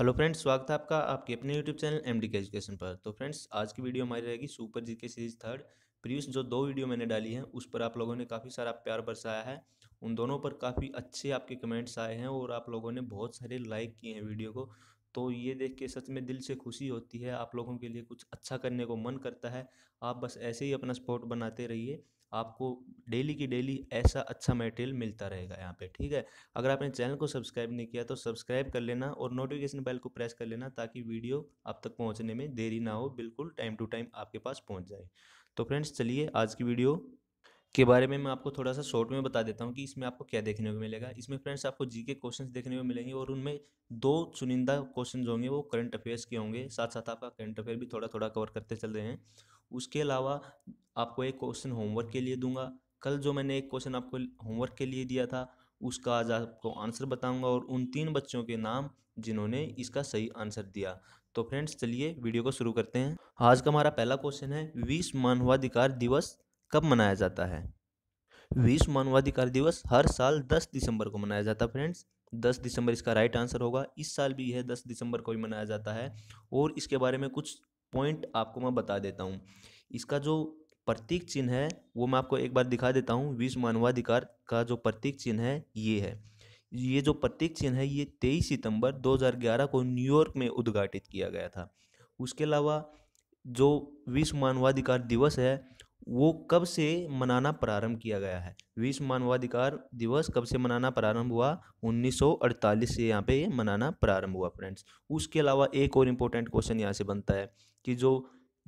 hello friends स्वागत है आपका आपके अपने YouTube channel M D K education पर तो फ्रेंड्स आज की वीडियो हमारी रहेगी सुपर जी के सीरीज थर्ड प्रीवियस जो दो वीडियो मैंने डाली है उस पर आप लोगों ने काफ़ी सारा प्यार बरसाया है उन दोनों पर काफ़ी अच्छे आपके कमेंट्स आए हैं और आप लोगों ने बहुत सारे लाइक किए हैं वीडियो को तो ये देख के सच में दिल से खुशी होती है आप लोगों के लिए कुछ अच्छा करने को मन करता है आप बस ऐसे ही अपना सपोर्ट बनाते रहिए आपको डेली की डेली ऐसा अच्छा मटेरियल मिलता रहेगा यहाँ पे ठीक है अगर आपने चैनल को सब्सक्राइब नहीं किया तो सब्सक्राइब कर लेना और नोटिफिकेशन बेल को प्रेस कर लेना ताकि वीडियो आप तक पहुँचने में देरी ना हो बिल्कुल टाइम टू टाइम आपके पास पहुँच जाए तो फ्रेंड्स चलिए आज की वीडियो के बारे में मैं आपको थोड़ा सा शॉर्ट में बता देता हूँ कि इसमें आपको क्या देखने को मिलेगा इसमें फ्रेंड्स आपको जीके क्वेश्चंस देखने को मिलेंगे और उनमें दो चुनिंदा क्वेश्चंस होंगे वो करंट अफेयर्स के होंगे साथ साथ आपका करंट अफेयर भी थोड़ा थोड़ा कवर करते चल रहे हैं उसके अलावा आपको एक क्वेश्चन होमवर्क के लिए दूंगा कल जो मैंने एक क्वेश्चन आपको होमवर्क के लिए दिया था उसका आज आपको आंसर बताऊंगा और उन तीन बच्चों के नाम जिन्होंने इसका सही आंसर दिया तो फ्रेंड्स चलिए वीडियो को शुरू करते हैं आज का हमारा पहला क्वेश्चन है विश्व मानवाधिकार दिवस कब मनाया जाता है विश्व मानवाधिकार दिवस हर साल 10 दिसंबर को मनाया जाता है फ्रेंड्स 10 दिसंबर इसका राइट आंसर होगा इस साल भी यह 10 दिसंबर को भी मनाया जाता है और इसके बारे में कुछ पॉइंट आपको मैं बता देता हूँ इसका जो प्रतीक चिन्ह है वो मैं आपको एक बार दिखा देता हूँ विश्व मानवाधिकार का जो प्रतीक चिन्ह है ये है ये जो प्रतीक चिन्ह है ये तेईस सितंबर 2011 को न्यूयॉर्क में उद्घाटित किया गया था उसके अलावा जो विश्व मानवाधिकार दिवस है वो कब से मनाना प्रारंभ किया गया है विश्व मानवाधिकार दिवस कब से मनाना प्रारंभ हुआ 1948 से यहाँ पे मनाना प्रारंभ हुआ फ्रेंड्स उसके अलावा एक और इम्पोर्टेंट क्वेश्चन यहाँ से बनता है कि जो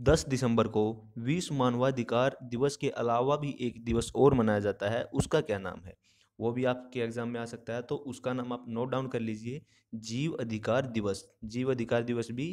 10 दिसंबर को विश्व मानवाधिकार दिवस के अलावा भी एक दिवस और मनाया जाता है उसका क्या नाम है वो भी आपके एग्जाम में आ सकता है तो उसका नाम आप नोट डाउन कर लीजिए जीव अधिकार दिवस जीव अधिकार दिवस भी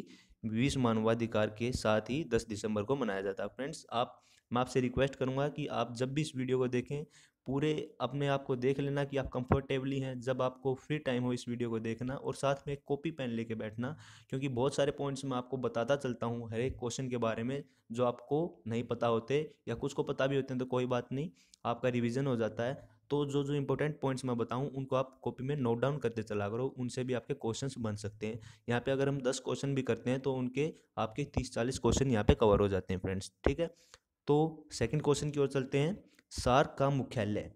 विश्व मानवाधिकार के साथ ही 10 दिसंबर को मनाया जाता है फ्रेंड्स आप मैं आपसे रिक्वेस्ट करूंगा कि आप जब भी इस वीडियो को देखें पूरे अपने आप को देख लेना कि आप कंफर्टेबली हैं जब आपको फ्री टाइम हो इस वीडियो को देखना और साथ में एक कॉपी पेन लेके बैठना क्योंकि बहुत सारे पॉइंट्स मैं आपको बताता चलता हूँ हर एक क्वेश्चन के बारे में जो आपको नहीं पता होते या कुछ को पता भी होते हैं तो कोई बात नहीं आपका रिविज़न हो जाता है तो जो जो इंपॉर्टेंट पॉइंट्स मैं बताऊँ उनको आप कॉपी में नोट डाउन करते चला करो उनसे भी आपके क्वेश्चन बन सकते हैं यहाँ पर अगर हम दस क्वेश्चन भी करते हैं तो उनके आपके तीस चालीस क्वेश्चन यहाँ पर कवर हो जाते हैं फ्रेंड्स ठीक है तो सेकेंड क्वेश्चन की ओर चलते हैं सार्क का मुख्यालय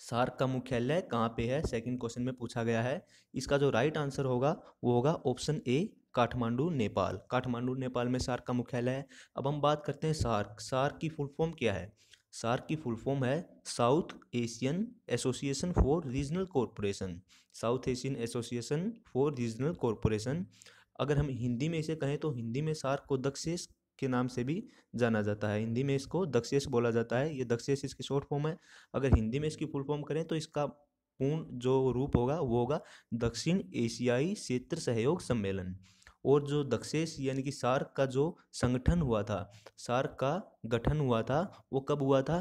सार्क का मुख्यालय कहाँ पे है सेकंड क्वेश्चन में पूछा गया है इसका जो राइट आंसर होगा वो होगा ऑप्शन ए काठमांडू नेपाल काठमांडू नेपाल में सार्क का मुख्यालय है अब हम बात करते हैं सार्क सार्क की फुल फॉर्म क्या है सार्क की फुल फॉर्म है South Asian Association for Regional Corporation South Asian Association for Regional Corporation अगर हम हिंदी में इसे कहें तो हिंदी में सार्क को दक्षेश के नाम से भी जाना जाता है हिंदी में इसको दक्षेस बोला जाता है ये दक्षेस इसकी शॉर्ट फॉर्म है अगर हिंदी में इसकी फुल फॉर्म करें तो इसका पूर्ण जो रूप होगा वो होगा दक्षिण एशियाई क्षेत्र सहयोग सम्मेलन और जो दक्षेस यानी कि सार्क का जो संगठन हुआ था सार्क का गठन हुआ था वो कब हुआ था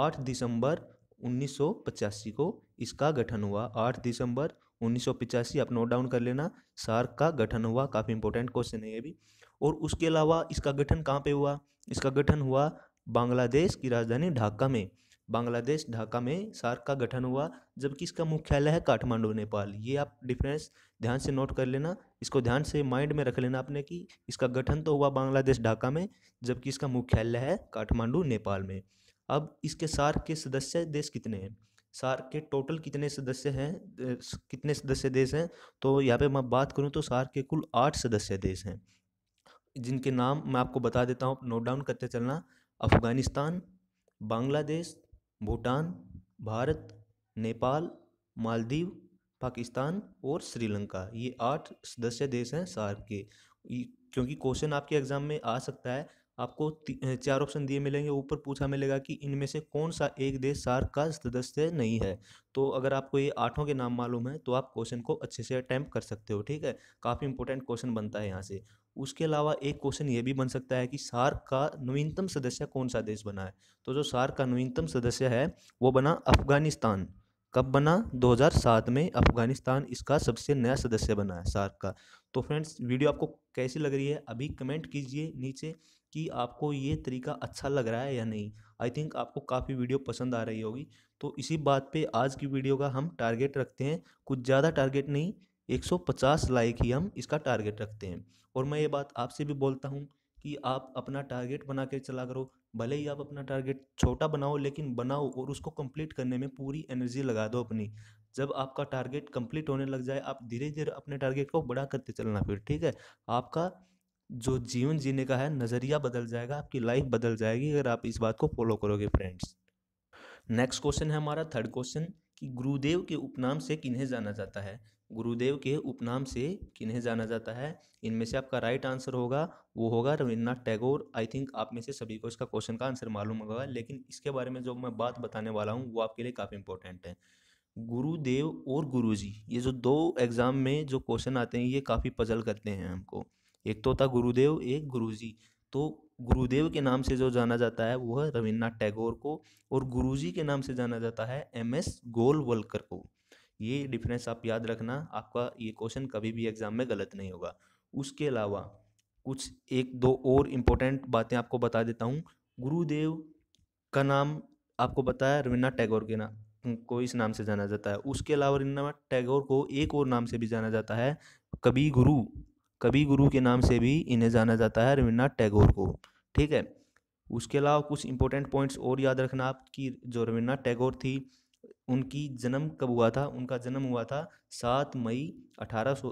आठ दिसंबर 1985 को इसका गठन हुआ आठ दिसंबर उन्नीस आप नोट डाउन कर लेना सार्क का गठन हुआ काफ़ी इंपॉर्टेंट क्वेश्चन है ये भी और उसके अलावा इसका गठन कहाँ पे हुआ इसका गठन हुआ बांग्लादेश की राजधानी ढाका में बांग्लादेश ढाका में सार्क का गठन हुआ जबकि इसका मुख्यालय है काठमांडू नेपाल ये आप डिफरेंस ध्यान से नोट कर लेना इसको ध्यान से माइंड में रख लेना आपने कि इसका गठन तो हुआ बांग्लादेश ढाका में जबकि इसका मुख्यालय है काठमांडू नेपाल में अब इसके सार्क के सदस्य देश कितने हैं सार्क के टोटल कितने सदस्य हैं कितने सदस्य देश हैं तो यहाँ पे मैं बात करूँ तो सार्क के कुल आठ सदस्य देश हैं जिनके नाम मैं आपको बता देता हूँ नोट डाउन करते चलना अफ़गानिस्तान बांग्लादेश भूटान भारत नेपाल मालदीव पाकिस्तान और श्रीलंका ये आठ सदस्य देश हैं सार्क के क्योंकि क्वेश्चन आपके एग्ज़ाम में आ सकता है आपको चार ऑप्शन दिए मिलेंगे ऊपर पूछा मिलेगा कि इनमें से कौन सा एक देश सार्क का सदस्य नहीं है तो अगर आपको ये आठों के नाम मालूम है तो आप क्वेश्चन को अच्छे से अटैम्प्ट कर सकते हो ठीक है काफ़ी इंपॉर्टेंट क्वेश्चन बनता है यहाँ से उसके अलावा एक क्वेश्चन ये भी बन सकता है कि सार्क का नवीनतम सदस्य कौन सा देश बना है तो जो सार्क का नवीनतम सदस्य है वो बना अफगानिस्तान कब बना 2007 में अफगानिस्तान इसका सबसे नया सदस्य बना है सार्क का तो फ्रेंड्स वीडियो आपको कैसी लग रही है अभी कमेंट कीजिए नीचे कि आपको ये तरीका अच्छा लग रहा है या नहीं आई थिंक आपको काफ़ी वीडियो पसंद आ रही होगी तो इसी बात पे आज की वीडियो का हम टारगेट रखते हैं कुछ ज़्यादा टारगेट नहीं 150 लाइक ही हम इसका टारगेट रखते हैं और मैं ये बात आपसे भी बोलता हूँ कि आप अपना टारगेट बना के चला करो भले ही आप अपना टारगेट छोटा बनाओ लेकिन बनाओ और उसको कंप्लीट करने में पूरी एनर्जी लगा दो अपनी जब आपका टारगेट कंप्लीट होने लग जाए आप धीरे धीरे अपने टारगेट को बढ़ा करते चलना फिर ठीक है आपका जो जीवन जीने का है नज़रिया बदल जाएगा आपकी लाइफ बदल जाएगी अगर आप इस बात को फॉलो करोगे फ्रेंड्स नेक्स्ट क्वेश्चन है हमारा थर्ड क्वेश्चन कि गुरुदेव के उपनाम से किन्हें जाना जाता है गुरुदेव के उपनाम से किन्हें जाना जाता है इनमें से आपका राइट आंसर होगा वो होगा रविन्द्रनाथ टैगोर आई थिंक आप में से सभी को इसका क्वेश्चन का आंसर मालूम होगा लेकिन इसके बारे में जो मैं बात बताने वाला हूँ वो आपके लिए काफ़ी इंपॉर्टेंट है गुरुदेव और गुरुजी ये जो दो एग्ज़ाम में जो क्वेश्चन आते हैं ये काफ़ी पजल करते हैं हमको एक तो था गुरुदेव एक गुरुजी तो गुरुदेव के नाम से जो जाना जाता है वह रविन्द्रनाथ टैगोर को और गुरुजी के नाम से जाना जाता है एम एस गोलवलकर को ये डिफरेंस आप याद रखना आपका ये क्वेश्चन कभी भी एग्ज़ाम में गलत नहीं होगा उसके अलावा कुछ एक दो और इम्पोर्टेंट बातें आपको बता देता हूँ गुरुदेव का नाम आपको बताया रविन्द्रनाथ टैगोर के नाम को इस नाम से जाना जाता है उसके अलावा रविन्द्रनाथ टैगोर को एक और नाम से भी जाना जाता है कभी गुरु कवि गुरु के नाम से भी इन्हें जाना जाता है रविन्द्रनाथ टैगोर को ठीक है उसके अलावा कुछ इंपॉर्टेंट पॉइंट्स और याद रखना आप कि जो रविन्द्रनाथ टैगोर थी उनकी जन्म कब हुआ था उनका जन्म हुआ था सात मई अठारह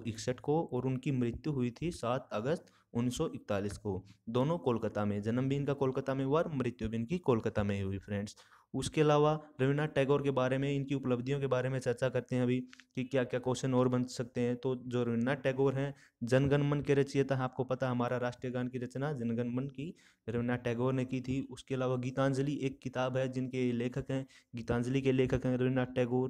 को और उनकी मृत्यु हुई थी सात अगस्त उन्नीस को दोनों कोलकाता में जन्म भी इनका कोलकाता में हुआ और मृत्यु भी इनकी कोलकाता में हुई फ्रेंड्स उसके अलावा रविन्द्रनाथ टैगोर के बारे में इनकी उपलब्धियों के बारे में चर्चा करते हैं अभी कि क्या क्या क्वेश्चन और बन सकते हैं तो जो रविन्द्रनाथ टैगोर हैं जनगणमन के रचयिता हैं आपको पता हमारा राष्ट्रीय गान की रचना जनगणमन की रविनाथ टैगोर ने की थी उसके अलावा गीतांजलि एक किताब है जिनके लेखक हैं गीतांजलि के लेखक हैं रविन्द्रनाथ टैगोर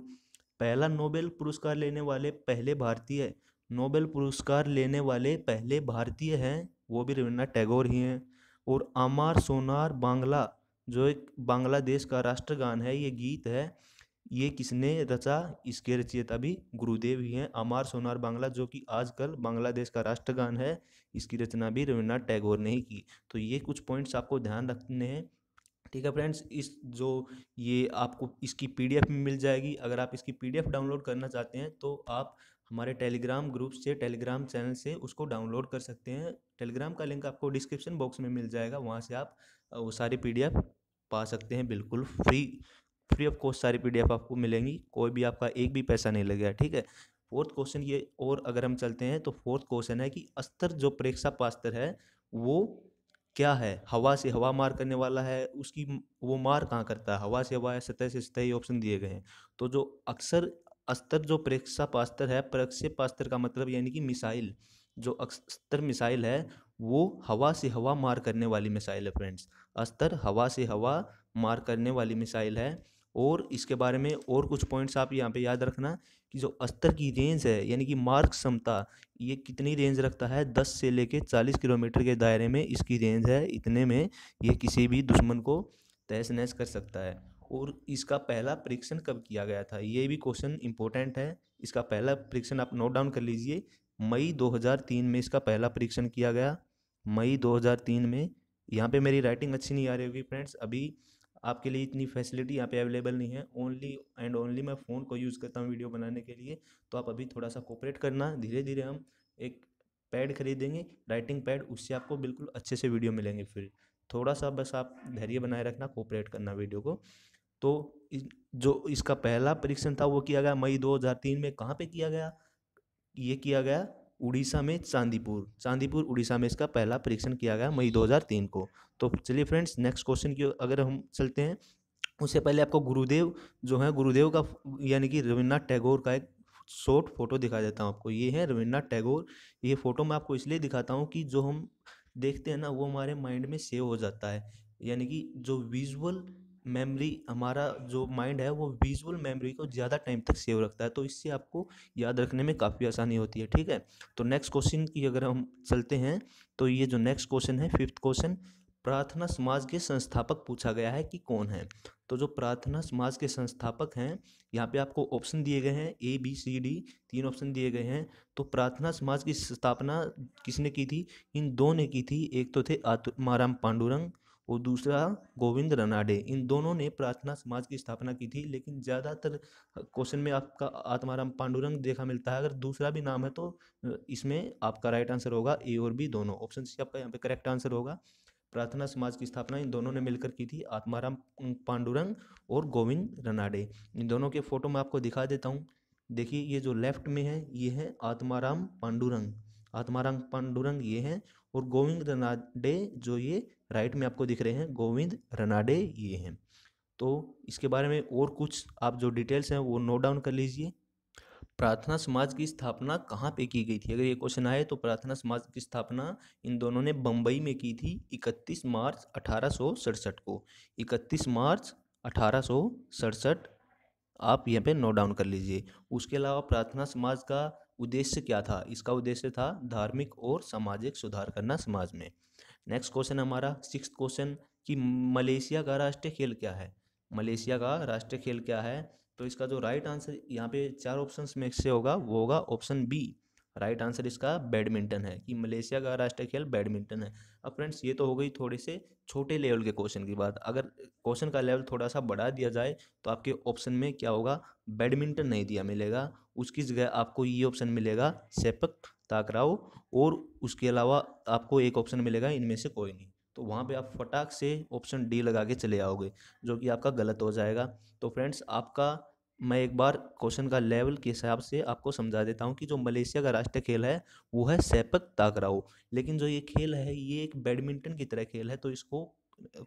पहला नोबेल पुरस्कार लेने वाले पहले भारतीय नोबेल पुरस्कार लेने वाले पहले भारतीय हैं वो भी रविन्द्रनाथ टैगोर ही हैं और आमार सोनार बांग्ला जो एक बांग्लादेश का राष्ट्रगान है ये गीत है ये किसने रचा इसके रचयिता भी गुरुदेव ही हैं अमार सोनार बांग्ला जो कि आजकल बांग्लादेश का राष्ट्रगान है इसकी रचना भी रविन्द्रनाथ टैगोर ने ही की तो ये कुछ पॉइंट्स आपको ध्यान रखने हैं ठीक है फ्रेंड्स इस जो ये आपको इसकी पीडीएफ में मिल जाएगी अगर आप इसकी पीडीएफ डाउनलोड करना चाहते हैं तो आप हमारे टेलीग्राम ग्रुप से टेलीग्राम चैनल से उसको डाउनलोड कर सकते हैं टेलीग्राम का लिंक आपको डिस्क्रिप्शन बॉक्स में मिल जाएगा वहाँ से आप वो सारी पीडीएफ पा सकते हैं बिल्कुल फ्री फ्री ऑफ कॉस्ट सारी पी आपको मिलेंगी कोई भी आपका एक भी पैसा नहीं लगेगा ठीक है फोर्थ क्वेश्चन ये और अगर हम चलते हैं तो फोर्थ क्वेश्चन है कि अस्तर जो प्रेक्षा पास्तर है वो क्या है हवा से हवा मार करने वाला है उसकी वो मार कहाँ करता है हवा से हवा है सतह से सतह ये ऑप्शन दिए गए हैं तो जो अक्सर अस्तर जो प्रेक्षा पास्तर है पास्त्र का मतलब यानी कि मिसाइल जो अक्सर मिसाइल है वो हवा से हवा मार करने वाली मिसाइल है फ्रेंड्स अस्तर हवा से हवा मार करने वाली मिसाइल है और इसके बारे में और कुछ पॉइंट्स आप यहाँ पे याद रखना कि जो अस्तर की रेंज है यानी कि मार्क क्षमता ये कितनी रेंज रखता है दस से लेके चालीस किलोमीटर के दायरे में इसकी रेंज है इतने में ये किसी भी दुश्मन को तहस नहस कर सकता है और इसका पहला परीक्षण कब किया गया था ये भी क्वेश्चन इंपॉर्टेंट है इसका पहला परीक्षण आप नोट डाउन कर लीजिए मई 2003 में इसका पहला परीक्षण किया गया मई 2003 में यहाँ पे मेरी राइटिंग अच्छी नहीं आ रही होगी फ्रेंड्स अभी आपके लिए इतनी फैसिलिटी यहाँ पे अवेलेबल नहीं है ओनली एंड ओनली मैं फ़ोन को यूज़ करता हूँ वीडियो बनाने के लिए तो आप अभी थोड़ा सा कोऑपरेट करना धीरे धीरे हम एक पैड खरीदेंगे राइटिंग पैड उससे आपको बिल्कुल अच्छे से वीडियो मिलेंगे फिर थोड़ा सा बस आप धैर्य बनाए रखना कोऑपरेट करना वीडियो को तो जो इसका पहला परीक्षण था वो किया गया मई 2003 में कहाँ पे किया गया ये किया गया उड़ीसा में चांदीपुर चांदीपुर उड़ीसा में इसका पहला परीक्षण किया गया मई 2003 को तो चलिए फ्रेंड्स नेक्स्ट क्वेश्चन की अगर हम चलते हैं उससे पहले आपको गुरुदेव जो है गुरुदेव का यानी कि रविन्द्रनाथ टैगोर का एक शॉर्ट फोटो दिखा देता हूँ आपको ये है रविन्द्रनाथ टैगोर ये फ़ोटो मैं आपको इसलिए दिखाता हूँ कि जो हम देखते हैं ना वो हमारे माइंड में सेव हो जाता है यानी कि जो विजुअल मेमोरी हमारा जो माइंड है वो विजुअल मेमोरी को ज़्यादा टाइम तक सेव रखता है तो इससे आपको याद रखने में काफ़ी आसानी होती है ठीक है तो नेक्स्ट क्वेश्चन की अगर हम चलते हैं तो ये जो नेक्स्ट क्वेश्चन है फिफ्थ क्वेश्चन प्रार्थना समाज के संस्थापक पूछा गया है कि कौन है तो जो प्रार्थना समाज के संस्थापक हैं यहाँ पे आपको ऑप्शन दिए गए हैं ए बी सी डी तीन ऑप्शन दिए गए हैं तो प्रार्थना समाज की स्थापना किसने की थी इन दो ने की थी एक तो थे आत्माराम पांडुरंग और दूसरा गोविंद रनाडे इन दोनों ने प्रार्थना समाज की स्थापना की थी लेकिन ज़्यादातर क्वेश्चन में आपका आत्माराम पांडुरंग देखा मिलता है अगर दूसरा भी नाम है तो इसमें आपका राइट आंसर होगा ए और बी दोनों ऑप्शन सी आपका यहाँ पे करेक्ट आंसर होगा प्रार्थना समाज की स्थापना इन दोनों ने मिलकर की थी आत्माराम पांडुरंग और गोविंद रनाडे इन दोनों के फोटो मैं आपको दिखा देता हूँ देखिए ये जो लेफ्ट में है ये है आत्माराम पांडुरंग आत्माराम पांडुरंग ये हैं और गोविंद रनाडे जो ये राइट में आपको दिख रहे हैं गोविंद रनाडे ये हैं तो इसके बारे में और कुछ आप जो डिटेल्स हैं वो नोट डाउन कर लीजिए प्रार्थना समाज की स्थापना कहाँ पे की गई थी अगर ये क्वेश्चन आए तो प्रार्थना समाज की स्थापना इन दोनों ने बम्बई में की थी 31 मार्च अठारह को 31 मार्च अठारह आप यहाँ पे नोट डाउन कर लीजिए उसके अलावा प्रार्थना समाज का उद्देश्य क्या था इसका उद्देश्य था धार्मिक और सामाजिक सुधार करना समाज में नेक्स्ट क्वेश्चन हमारा सिक्स क्वेश्चन कि मलेशिया का राष्ट्रीय खेल क्या है मलेशिया का राष्ट्रीय खेल क्या है तो इसका जो राइट आंसर यहाँ पे चार ऑप्शन में से होगा वो होगा ऑप्शन बी राइट आंसर इसका बैडमिंटन है कि मलेशिया का राष्ट्रीय खेल बैडमिंटन है अब फ्रेंड्स ये तो हो गई थोड़े से छोटे लेवल के क्वेश्चन की बात अगर क्वेश्चन का लेवल थोड़ा सा बढ़ा दिया जाए तो आपके ऑप्शन में क्या होगा बैडमिंटन नहीं दिया मिलेगा उसकी जगह आपको ये ऑप्शन मिलेगा सेपक ताकराव और उसके अलावा आपको एक ऑप्शन मिलेगा इनमें से कोई नहीं तो वहाँ पे आप फटाक से ऑप्शन डी लगा के चले आओगे जो कि आपका गलत हो जाएगा तो फ्रेंड्स आपका मैं एक बार क्वेश्चन का लेवल के हिसाब से आपको समझा देता हूँ कि जो मलेशिया का राष्ट्रीय खेल है वो है सेपक ताकराओ लेकिन जो ये खेल है ये एक बैडमिंटन की तरह खेल है तो इसको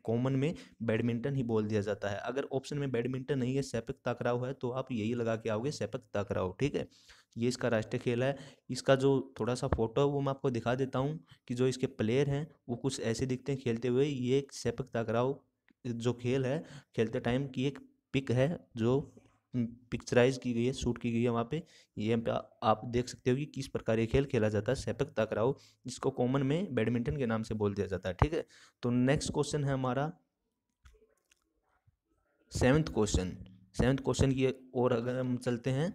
कॉमन में बैडमिंटन ही बोल दिया जाता है अगर ऑप्शन में बैडमिंटन नहीं है सेपक ताकराव है तो आप यही लगा के आओगे सेपक ताकराओ ठीक है ये इसका राष्ट्रीय खेल है इसका जो थोड़ा सा फोटो है वो मैं आपको दिखा देता हूँ कि जो इसके प्लेयर हैं वो कुछ ऐसे दिखते हैं खेलते हुए ये एक सेपक ताकराओ जो खेल है खेलते टाइम की एक पिक है जो पिक्चराइज की गई है शूट की गई है वहाँ पे ये आप देख सकते हो कि किस प्रकार ये खेल खेला जाता है सेपक तकराव जिसको कॉमन में बैडमिंटन के नाम से बोल दिया जाता है ठीक है तो नेक्स्ट क्वेश्चन है हमारा सेवन्थ क्वेश्चन सेवन्थ क्वेश्चन की और अगर हम चलते हैं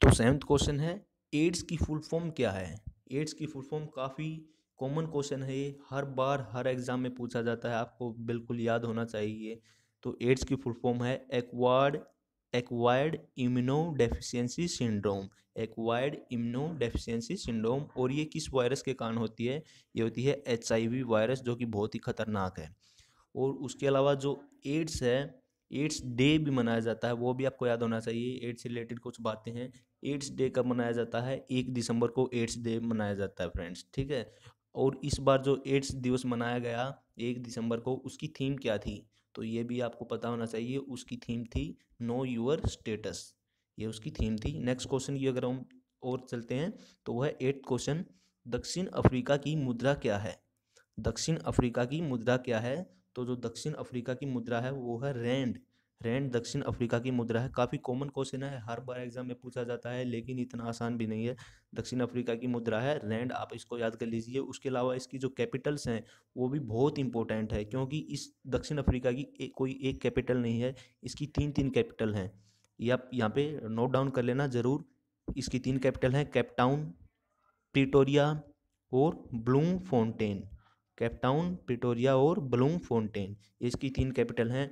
तो सेवन्थ क्वेश्चन है एड्स की फुल फॉर्म क्या है एड्स की फुल फॉर्म काफ़ी कॉमन क्वेश्चन है ये हर बार हर एग्ज़ाम में पूछा जाता है आपको बिल्कुल याद होना चाहिए तो एड्स की फुल फॉर्म है acquired acquired immuno deficiency syndrome acquired immuno deficiency syndrome और ये किस वायरस के कारण होती है ये होती है एच वायरस जो कि बहुत ही खतरनाक है और उसके अलावा जो एड्स है एड्स डे भी मनाया जाता है वो भी आपको याद होना चाहिए एड्स से रिलेटेड कुछ बातें हैं एड्स डे कब मनाया जाता है एक दिसंबर को एड्स डे मनाया जाता है फ्रेंड्स ठीक है और इस बार जो एड्स दिवस मनाया गया एक दिसंबर को उसकी थीम क्या थी तो ये भी आपको पता होना चाहिए उसकी थीम थी नो यूअर स्टेटस ये उसकी थीम थी नेक्स्ट क्वेश्चन की अगर हम और चलते हैं तो वह एट क्वेश्चन दक्षिण अफ्रीका की मुद्रा क्या है दक्षिण अफ्रीका की मुद्रा क्या है तो जो दक्षिण अफ्रीका की मुद्रा है वो है रैंड रैंड दक्षिण अफ्रीका की मुद्रा है काफ़ी कॉमन क्वेश्चन है हर बार एग्जाम में पूछा जाता है लेकिन इतना आसान भी नहीं है दक्षिण अफ्रीका की मुद्रा है रैंड आप इसको याद कर लीजिए उसके अलावा इसकी जो कैपिटल्स हैं वो भी बहुत इंपॉर्टेंट है क्योंकि इस दक्षिण अफ्रीका की ए, कोई एक कैपिटल नहीं है इसकी तीन तीन कैपिटल हैं या यहाँ पे नोट डाउन कर लेना ज़रूर इसकी तीन कैपिटल हैं कैपटाउन प्रिटोरिया और ब्लूम फाउंटेन कैपटाउन प्रिटोरिया और ब्लूम फाउंटेन इसकी तीन कैपिटल हैं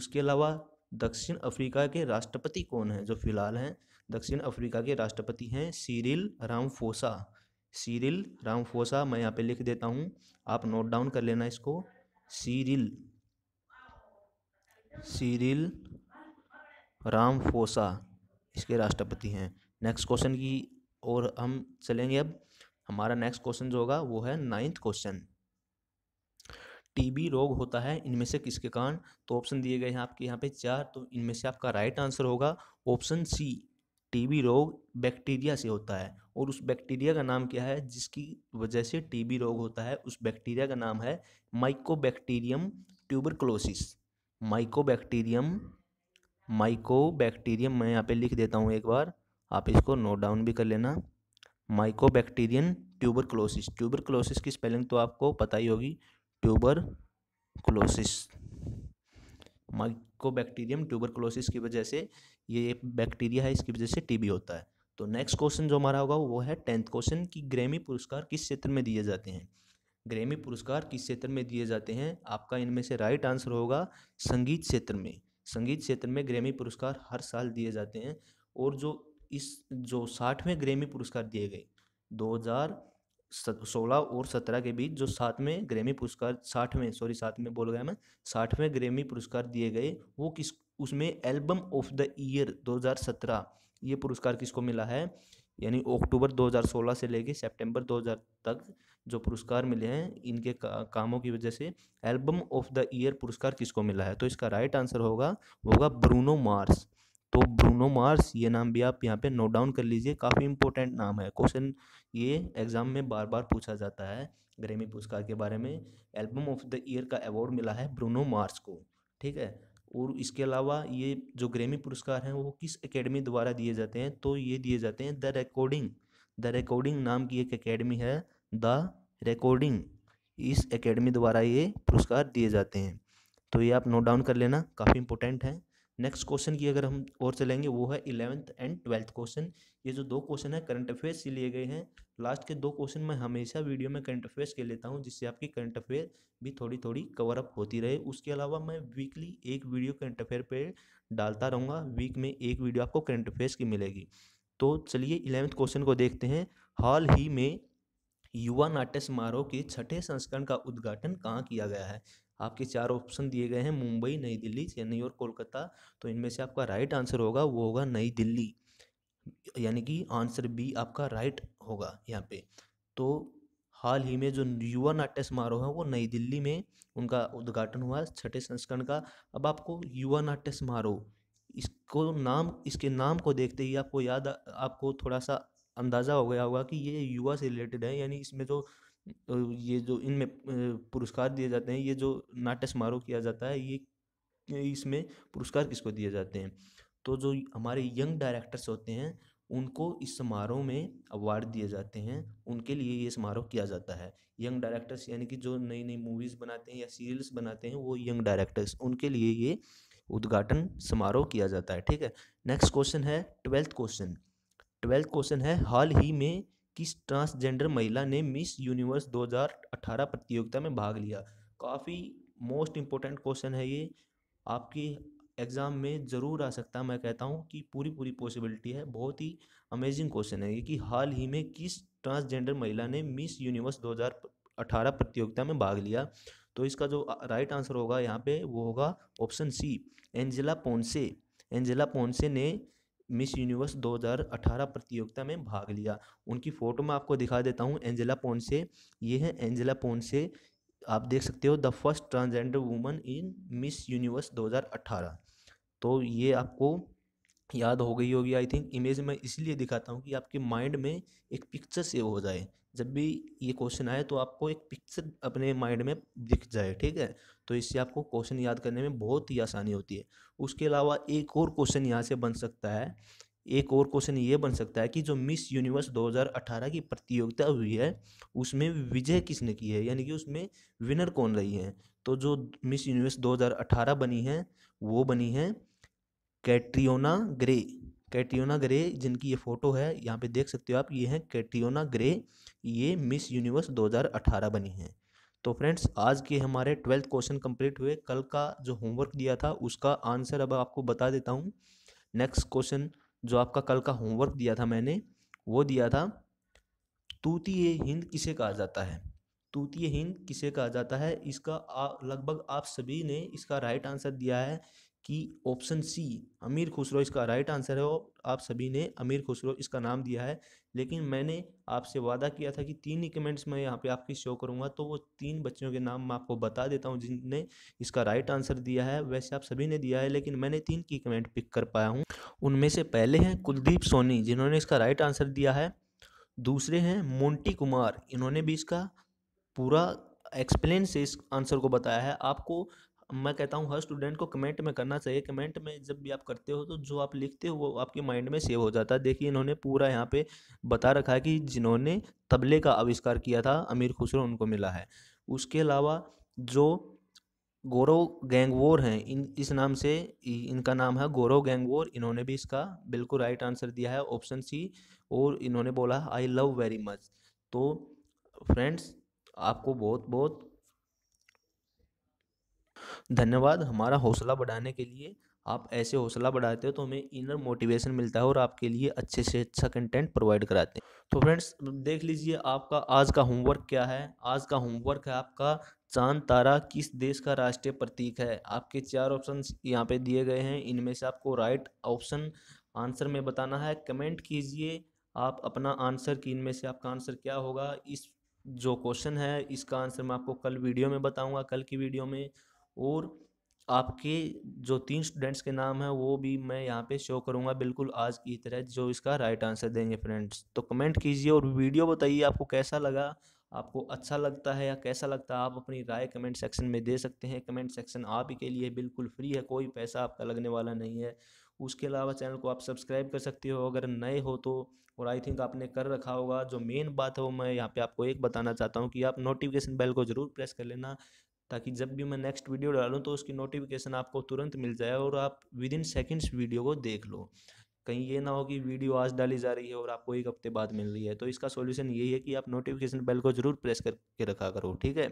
उसके अलावा दक्षिण अफ्रीका के राष्ट्रपति कौन हैं जो फिलहाल हैं दक्षिण अफ्रीका के राष्ट्रपति हैं सीरिल रामफोसा सीरिल रामफोसा मैं यहाँ पे लिख देता हूँ आप नोट डाउन कर लेना इसको सीरिल सीरिल रामफोसा इसके राष्ट्रपति हैं नेक्स्ट क्वेश्चन की और हम चलेंगे अब हमारा नेक्स्ट क्वेश्चन जो होगा वो है नाइन्थ क्वेश्चन टीबी रोग होता है इनमें से किसके कारण तो ऑप्शन दिए गए हैं आपके यहाँ पे चार तो इनमें से आपका राइट आंसर होगा ऑप्शन सी टीबी रोग बैक्टीरिया से होता है और उस बैक्टीरिया का नाम क्या है जिसकी वजह से टीबी रोग होता है उस बैक्टीरिया का नाम है माइकोबैक्टीरियम बैक्टीरियम माइकोबैक्टीरियम माइकोबैक्टीरियम मैं यहाँ पे लिख देता हूँ एक बार आप इसको नोट डाउन भी कर लेना माइकोबैक्टीरियम ट्यूबर क्लोसिस की स्पेलिंग तो आपको पता ही होगी बैक्टीरियम माइकोबैक्टीरियम क्लोसिस की वजह से ये बैक्टीरिया है इसकी वजह से टीबी होता है तो नेक्स्ट क्वेश्चन जो हमारा होगा वो है टेंथ क्वेश्चन कि ग्रेमी पुरस्कार किस क्षेत्र में दिए जाते हैं ग्रेमी पुरस्कार किस क्षेत्र में दिए जाते हैं आपका इनमें से राइट आंसर होगा संगीत क्षेत्र में संगीत क्षेत्र में ग्रेमी पुरस्कार हर साल दिए जाते हैं और जो इस जो साठवें ग्रेमी पुरस्कार दिए गए दो हजार सोलह और सत्रह के बीच जो सातवें ग्रेमी पुरस्कार साठवें सॉरी सातवें बोल गया मैं साठवें ग्रेमी पुरस्कार दिए गए वो किस उसमें एल्बम ऑफ द ईयर 2017 ये पुरस्कार किसको मिला है यानी अक्टूबर 2016 से लेके सितंबर 2000 तक जो पुरस्कार मिले हैं इनके का, कामों की वजह से एल्बम ऑफ द ईयर पुरस्कार किसको मिला है तो इसका राइट आंसर होगा होगा ब्रूनो मार्स तो ब्रूनो मार्स ये नाम भी आप यहाँ पे नोट डाउन कर लीजिए काफ़ी इंपॉर्टेंट नाम है क्वेश्चन ये एग्ज़ाम में बार बार पूछा जाता है ग्रेमी पुरस्कार के बारे में एल्बम ऑफ द ईयर का अवार्ड मिला है ब्रूनो मार्स को ठीक है और इसके अलावा ये जो ग्रेमी पुरस्कार हैं वो किस एकेडमी द्वारा दिए जाते हैं तो ये दिए जाते हैं द रिकॉर्डिंग द रिकॉर्डिंग नाम की एक एकेडमी है द रिकॉर्डिंग इस एकेडमी द्वारा ये पुरस्कार दिए जाते हैं तो ये आप नोट डाउन कर लेना काफ़ी इंपॉर्टेंट है नेक्स्ट क्वेश्चन की अगर हम और चलेंगे वो है इलेवंथ एंड ट्वेल्थ क्वेश्चन ये जो दो क्वेश्चन है करंट अफेयर्स से लिए गए हैं लास्ट के दो क्वेश्चन मैं हमेशा वीडियो में करंट अफेयर्स के लेता हूँ जिससे आपकी करंट अफेयर भी थोड़ी थोड़ी कवर अप होती रहे उसके अलावा मैं वीकली एक वीडियो करंट अफेयर पर डालता रहूँगा वीक में एक वीडियो आपको करंट अफेयर्स की मिलेगी तो चलिए इलेवंथ क्वेश्चन को देखते हैं हाल ही में युवा नाट्य समारोह के छठे संस्करण का उद्घाटन कहाँ किया गया है आपके चार ऑप्शन दिए गए हैं मुंबई नई दिल्ली चेन्नई और कोलकाता तो इनमें से आपका राइट आंसर होगा वो होगा नई दिल्ली यानी कि आंसर बी आपका राइट होगा यहाँ पे तो हाल ही में जो युवा नाट्य समारोह है वो नई दिल्ली में उनका उद्घाटन हुआ छठे संस्करण का अब आपको युवा नाट्य समारोह इसको नाम इसके नाम को देखते ही आपको याद आपको थोड़ा सा अंदाज़ा हो गया होगा कि ये युवा से रिलेटेड है यानी इसमें जो तो ये जो इनमें पुरस्कार दिए जाते हैं ये जो नाट्य समारोह किया जाता है ये इसमें पुरस्कार किसको दिए जाते हैं तो जो हमारे यंग डायरेक्टर्स होते हैं उनको इस समारोह में अवार्ड दिए जाते हैं उनके लिए ये समारोह किया जाता है यंग डायरेक्टर्स यानी कि जो नई नई मूवीज़ बनाते हैं या सीरियल्स बनाते हैं वो यंग डायरेक्टर्स उनके लिए ये उद्घाटन समारोह किया जाता है ठीक है नेक्स्ट क्वेश्चन है ट्वेल्थ क्वेश्चन ट्वेल्थ क्वेश्चन है हाल ही में किस ट्रांसजेंडर महिला ने मिस यूनिवर्स 2018 प्रतियोगिता में भाग लिया काफ़ी मोस्ट इम्पोर्टेंट क्वेश्चन है ये आपके एग्ज़ाम में ज़रूर आ सकता है मैं कहता हूँ कि पूरी पूरी पॉसिबिलिटी है बहुत ही अमेजिंग क्वेश्चन है ये कि हाल ही में किस ट्रांसजेंडर महिला ने मिस यूनिवर्स 2018 प्रतियोगिता में भाग लिया तो इसका जो राइट आंसर होगा यहाँ पे वो होगा option C Angela Ponce Angela Ponce ने मिस यूनिवर्स 2018 प्रतियोगिता में भाग लिया उनकी फ़ोटो मैं आपको दिखा देता हूँ एंजेला से ये है एंजेला से आप देख सकते हो the first transgender woman in Miss Universe 2018 तो ये आपको याद हो गई होगी आई थिंक इमेज मैं इसलिए दिखाता हूँ कि आपके माइंड में एक पिक्चर सेव हो जाए जब भी ये क्वेश्चन आए तो आपको एक पिक्चर अपने माइंड में दिख जाए ठीक है तो इससे आपको क्वेश्चन याद करने में बहुत ही आसानी होती है उसके अलावा एक और क्वेश्चन यहाँ से बन सकता है एक और क्वेश्चन ये बन सकता है कि जो मिस यूनिवर्स 2018 की प्रतियोगिता हुई है उसमें विजय किसने की है यानी कि उसमें विनर कौन रही है तो जो मिस यूनिवर्स 2018 बनी है वो बनी है कैट्रियोना ग्रे कैट्रियोना ग्रे जिनकी ये फ़ोटो है यहाँ पे देख सकते हो आप ये हैं कैट्रियोना ग्रे ये मिस यूनिवर्स 2018 बनी हैं तो फ्रेंड्स आज के हमारे ट्वेल्थ क्वेश्चन कंप्लीट हुए कल का जो होमवर्क दिया था उसका आंसर अब आपको बता देता हूँ नेक्स्ट क्वेश्चन जो आपका कल का होमवर्क दिया था मैंने वो दिया था तूती ये हिंद किसे कहा जाता है तूती हिंद किसे कहा जाता है इसका लगभग आप सभी ने इसका राइट आंसर दिया है कि ऑप्शन सी अमीर खुसरो इसका राइट आंसर है और आप सभी ने अमीर खुसरो इसका नाम दिया है लेकिन मैंने आपसे वादा किया था कि तीन ही कमेंट्स मैं यहाँ पे आपकी शो करूँगा तो वो तीन बच्चों के नाम मैं आपको बता देता हूँ जिनने इसका राइट आंसर दिया है वैसे आप सभी ने दिया है लेकिन मैंने तीन की कमेंट पिक कर पाया हूँ उनमें से पहले हैं कुलदीप सोनी जिन्होंने इसका राइट आंसर दिया है दूसरे हैं मोन्टी कुमार इन्होंने भी इसका पूरा एक्सप्लेन से इस आंसर को बताया है आपको मैं कहता हूँ हर स्टूडेंट को कमेंट में करना चाहिए कमेंट में जब भी आप करते हो तो जो आप लिखते हो वो आपके माइंड में सेव हो जाता है देखिए इन्होंने पूरा यहाँ पे बता रखा है कि जिन्होंने तबले का आविष्कार किया था अमीर खुसरो उनको मिला है उसके अलावा जो गौरव गैंगवोर हैं इन इस नाम से इनका नाम है गौरव गैंगवोर इन्होंने भी इसका बिल्कुल राइट आंसर दिया है ऑप्शन सी और इन्होंने बोला आई लव वेरी मच तो फ्रेंड्स आपको बहुत बहुत धन्यवाद हमारा हौसला बढ़ाने के लिए आप ऐसे हौसला बढ़ाते हो तो हमें इनर मोटिवेशन मिलता है और आपके लिए अच्छे से अच्छा कंटेंट प्रोवाइड कराते हैं तो फ्रेंड्स देख लीजिए आपका आज का होमवर्क क्या है आज का होमवर्क है आपका चांद तारा किस देश का राष्ट्रीय प्रतीक है आपके चार ऑप्शन यहाँ पे दिए गए हैं इनमें से आपको राइट ऑप्शन आंसर में बताना है कमेंट कीजिए आप अपना आंसर कि इनमें से आपका आंसर क्या होगा इस जो क्वेश्चन है इसका आंसर मैं आपको कल वीडियो में बताऊंगा कल की वीडियो में और आपके जो तीन स्टूडेंट्स के नाम हैं वो भी मैं यहाँ पे शो करूँगा बिल्कुल आज की तरह जो इसका राइट आंसर देंगे फ्रेंड्स तो कमेंट कीजिए और वीडियो बताइए आपको कैसा लगा आपको अच्छा लगता है या कैसा लगता है आप अपनी राय कमेंट सेक्शन में दे सकते हैं कमेंट सेक्शन आप ही के लिए बिल्कुल फ्री है कोई पैसा आपका लगने वाला नहीं है उसके अलावा चैनल को आप सब्सक्राइब कर सकते हो अगर नए हो तो और आई थिंक आपने कर रखा होगा जो मेन बात है वो मैं यहाँ पे आपको एक बताना चाहता हूँ कि आप नोटिफिकेशन बेल को ज़रूर प्रेस कर लेना ताकि जब भी मैं नेक्स्ट वीडियो डालूँ तो उसकी नोटिफिकेशन आपको तुरंत मिल जाए और आप विद इन सेकेंड्स वीडियो को देख लो कहीं ये ना हो कि वीडियो आज डाली जा रही है और आपको एक हफ्ते बाद मिल रही है तो इसका सोल्यूशन यही है कि आप नोटिफिकेशन बेल को ज़रूर प्रेस करके रखा करो ठीक है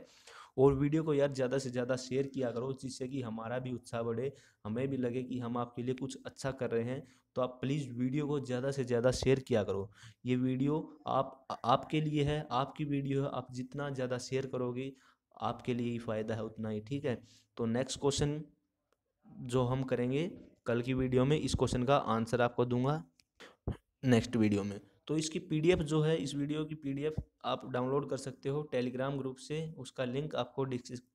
और वीडियो को यार ज़्यादा से ज़्यादा शेयर किया करो जिससे कि हमारा भी उत्साह बढ़े हमें भी लगे कि हम आपके लिए कुछ अच्छा कर रहे हैं तो आप प्लीज़ वीडियो को ज़्यादा से ज़्यादा शेयर किया करो ये वीडियो आप आपके लिए है आपकी वीडियो है आप जितना ज़्यादा शेयर करोगे आपके लिए ही फ़ायदा है उतना ही ठीक है तो नेक्स्ट क्वेश्चन जो हम करेंगे कल की वीडियो में इस क्वेश्चन का आंसर आपको दूंगा नेक्स्ट वीडियो में तो इसकी पीडीएफ जो है इस वीडियो की पीडीएफ आप डाउनलोड कर सकते हो टेलीग्राम ग्रुप से उसका लिंक आपको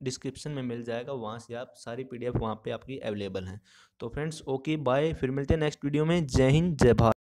डिस्क्रिप्शन में मिल जाएगा वहाँ से आप सारी पीडीएफ वहाँ पर आपकी अवेलेबल हैं तो फ्रेंड्स ओके बाय फिर मिलते हैं नेक्स्ट वीडियो में जय हिंद जय भारत